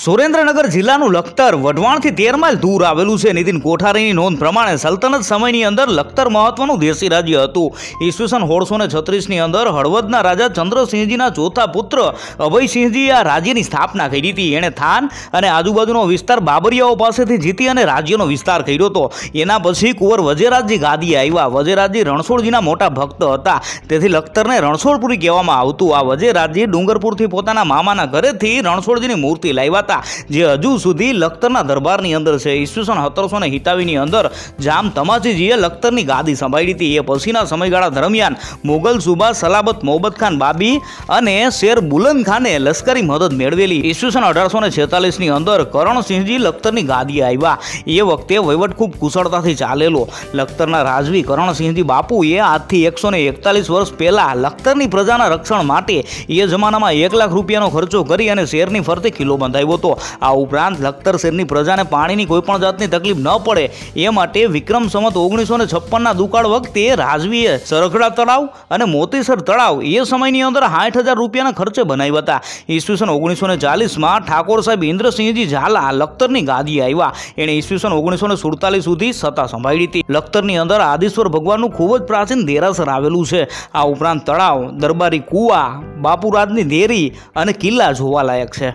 સુરેન્દ્રનગર જિલ્લાનું લખતર વઢવાણથી તેર માઇલ દૂર આવેલું છે નીતિન કોઠારીની નોંધ પ્રમાણે સલ્તનત સમયની અંદર લખતર મહત્વનું દેશી રાજ્ય હતું ઈસવીસન સોળસો ને છત્રીસની અંદર હળવદના રાજા ચંદ્રસિંહજીના ચોથા પુત્ર અભયસિંહજી આ રાજ્યની સ્થાપના કરી હતી એણે થાન અને આજુબાજુનો વિસ્તાર બાબરિયાઓ પાસેથી જીતી અને રાજ્યનો વિસ્તાર કર્યો હતો એના પછી કુંવર વજેરાજજી ગાદી આવ્યા વજેરાજજી રણછોડજીના મોટા ભક્ત હતા તેથી લખતરને રણછોડપુરી કહેવામાં આવતું આ વજેરાજજી ડુંગરપુરથી પોતાના મામાના ઘરેથી રણછોડજીની મૂર્તિ લાવ્યા હતા જે હજુ સુધી લખતરના દરબારની અંદર છે ઈસવીસન સત્તરસો ને હિતાવીની અંદર જામ તમાચીજીએ લખતરની ગાદી સંભાળી હતી એ પછીના સમયગાળા દરમિયાન મુગલ સુબા સલાબત મોહબ્બત ખાન બાબી અને શેર બુલંદ ખાને લશ્કરી મદદ મેળવેલી ઈસવીસન અઢારસો ને છેતાલીસની અંદર કરણસિંહજી લખતરની ગાદી આવ્યા એ વખતે વહીવટ ખૂબ કુશળતાથી ચાલેલો લખતરના રાજવી કરણસિંહજી બાપુએ આજથી એકસો ને એકતાલીસ વર્ષ પહેલાં લખતરની પ્રજાના રક્ષણ માટે એ જમાનામાં એક લાખ રૂપિયાનો ખર્ચો કરી અને શેરની ફરતે કિલ્લો બંધાવ્યો આવ્યો હતો આ ઉપરાંત લખતર શહેરની પ્રજાને પાણીની કોઈપણ જાતની તકલીફ ન પડે એ માટે વિક્રમ સંમત ઓગણીસો ને છપ્પનના દુકાળ વખતે રાજવીએ સરખડા તળાવ અને મોતીસર તળાવ એ સમયની અંદર આઠ હજાર રૂપિયાના ખર્ચે બનાવ્યા હતા ઈસવીસન ઓગણીસો ને ચાલીસમાં ઠાકોર સાહેબ ઇન્દ્રસિંહજી ઝાલા લખતરની ગાદી આવ્યા એણે ઈસવીસન ઓગણીસો ને સુડતાલીસ સુધી સત્તા સંભાળી હતી લખતરની અંદર આદિશ્વર ભગવાનનું ખૂબ જ પ્રાચીન દેરાસર આવેલું છે આ ઉપરાંત તળાવ દરબારી કુવા બાપુરાજની દેરી અને કિલ્લા જોવાલાયક છે